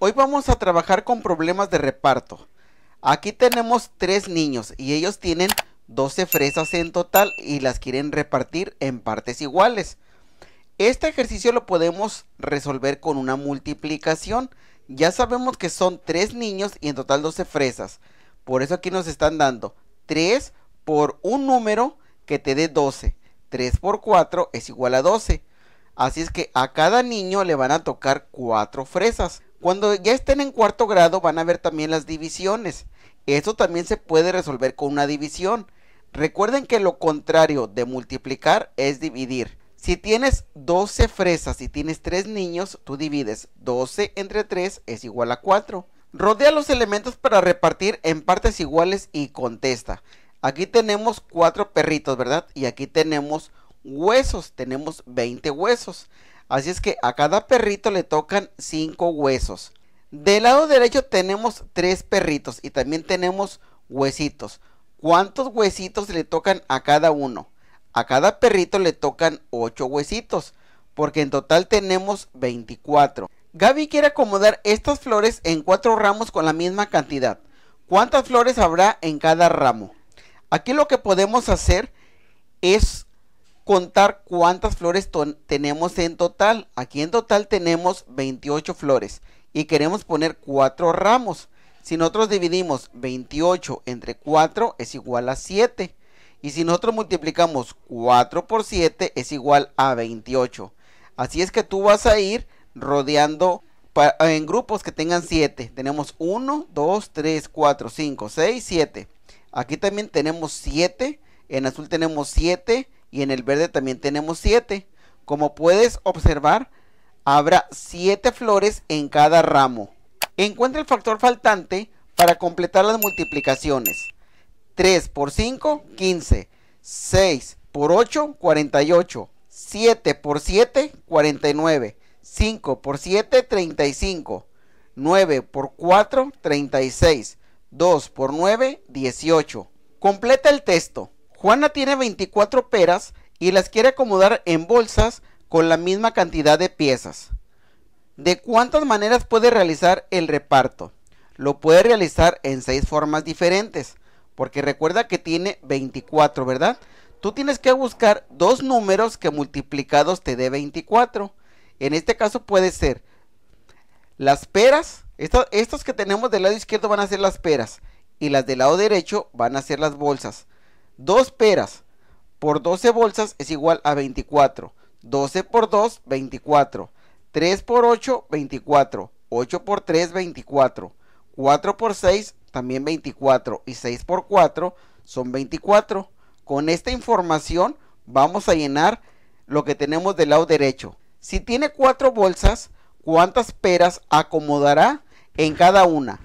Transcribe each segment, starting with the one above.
Hoy vamos a trabajar con problemas de reparto. Aquí tenemos tres niños y ellos tienen 12 fresas en total y las quieren repartir en partes iguales. Este ejercicio lo podemos resolver con una multiplicación. Ya sabemos que son 3 niños y en total 12 fresas. Por eso aquí nos están dando 3 por un número que te dé 12. 3 por 4 es igual a 12. Así es que a cada niño le van a tocar 4 fresas. Cuando ya estén en cuarto grado van a ver también las divisiones. Eso también se puede resolver con una división. Recuerden que lo contrario de multiplicar es dividir. Si tienes 12 fresas y tienes 3 niños, tú divides 12 entre 3 es igual a 4. Rodea los elementos para repartir en partes iguales y contesta. Aquí tenemos 4 perritos, ¿verdad? Y aquí tenemos huesos, tenemos 20 huesos. Así es que a cada perrito le tocan 5 huesos. Del lado derecho tenemos 3 perritos y también tenemos huesitos. ¿Cuántos huesitos le tocan a cada uno? A cada perrito le tocan 8 huesitos, porque en total tenemos 24. Gaby quiere acomodar estas flores en 4 ramos con la misma cantidad. ¿Cuántas flores habrá en cada ramo? Aquí lo que podemos hacer es contar cuántas flores tenemos en total. Aquí en total tenemos 28 flores y queremos poner 4 ramos. Si nosotros dividimos 28 entre 4 es igual a 7. Y si nosotros multiplicamos 4 por 7 es igual a 28. Así es que tú vas a ir rodeando en grupos que tengan 7. Tenemos 1, 2, 3, 4, 5, 6, 7. Aquí también tenemos 7. En azul tenemos 7 y en el verde también tenemos 7. Como puedes observar, habrá 7 flores en cada ramo. Encuentra el factor faltante para completar las multiplicaciones. 3 por 5, 15. 6 por 8, 48. 7 por 7, 49. 5 por 7, 35. 9 por 4, 36. 2 por 9, 18. Completa el texto. Juana tiene 24 peras y las quiere acomodar en bolsas con la misma cantidad de piezas. ¿De cuántas maneras puede realizar el reparto? Lo puede realizar en seis formas diferentes, porque recuerda que tiene 24, ¿verdad? Tú tienes que buscar dos números que multiplicados te dé 24. En este caso puede ser las peras, estos que tenemos del lado izquierdo van a ser las peras y las del lado derecho van a ser las bolsas. 2 peras por 12 bolsas es igual a 24. 12 por 2, 24. 3 por 8, 24. 8 por 3, 24. 4 por 6, también 24. Y 6 por 4 son 24. Con esta información vamos a llenar lo que tenemos del lado derecho. Si tiene 4 bolsas, ¿cuántas peras acomodará en cada una?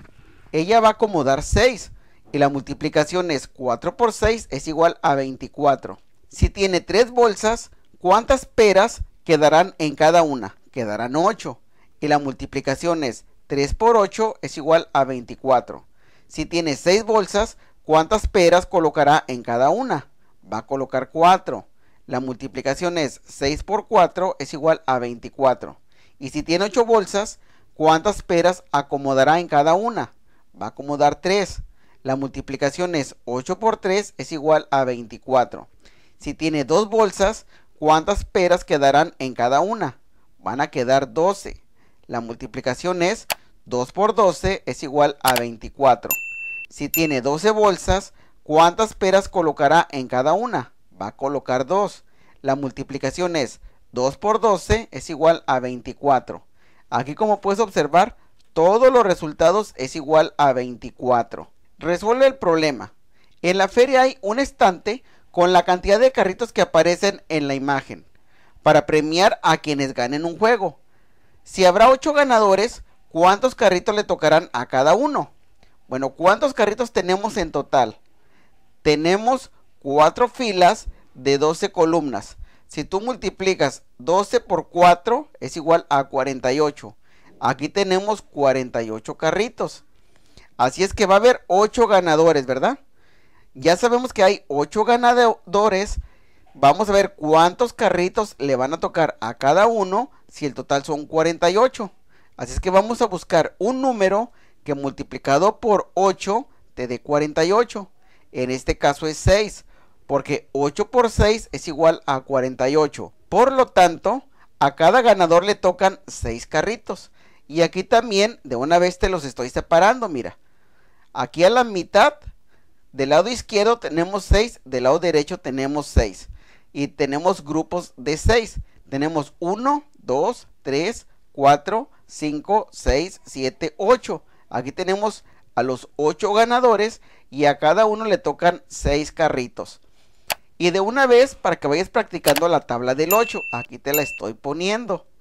Ella va a acomodar 6 y la multiplicación es 4 por 6 es igual a 24. Si tiene 3 bolsas, ¿cuántas peras quedarán en cada una? Quedarán 8 y la multiplicación es 3 por 8 es igual a 24. Si tiene 6 bolsas, ¿cuántas peras colocará en cada una? Va a colocar 4. La multiplicación es 6 por 4 es igual a 24. Y si tiene 8 bolsas, ¿cuántas peras acomodará en cada una? Va a acomodar 3 la multiplicación es 8 por 3 es igual a 24. Si tiene dos bolsas, ¿cuántas peras quedarán en cada una? Van a quedar 12. La multiplicación es 2 por 12 es igual a 24. Si tiene 12 bolsas, ¿cuántas peras colocará en cada una? Va a colocar 2. La multiplicación es 2 por 12 es igual a 24. Aquí como puedes observar, todos los resultados es igual a 24. Resuelve el problema. En la feria hay un estante con la cantidad de carritos que aparecen en la imagen para premiar a quienes ganen un juego. Si habrá 8 ganadores, ¿cuántos carritos le tocarán a cada uno? Bueno, ¿cuántos carritos tenemos en total? Tenemos 4 filas de 12 columnas. Si tú multiplicas 12 por 4 es igual a 48. Aquí tenemos 48 carritos. Así es que va a haber 8 ganadores, ¿verdad? Ya sabemos que hay 8 ganadores. Vamos a ver cuántos carritos le van a tocar a cada uno si el total son 48. Así es que vamos a buscar un número que multiplicado por 8 te dé 48. En este caso es 6, porque 8 por 6 es igual a 48. Por lo tanto, a cada ganador le tocan 6 carritos. Y aquí también, de una vez te los estoy separando, mira. Aquí a la mitad, del lado izquierdo tenemos 6, del lado derecho tenemos 6. Y tenemos grupos de 6. Tenemos 1, 2, 3, 4, 5, 6, 7, 8. Aquí tenemos a los 8 ganadores y a cada uno le tocan 6 carritos. Y de una vez, para que vayas practicando la tabla del 8, aquí te la estoy poniendo.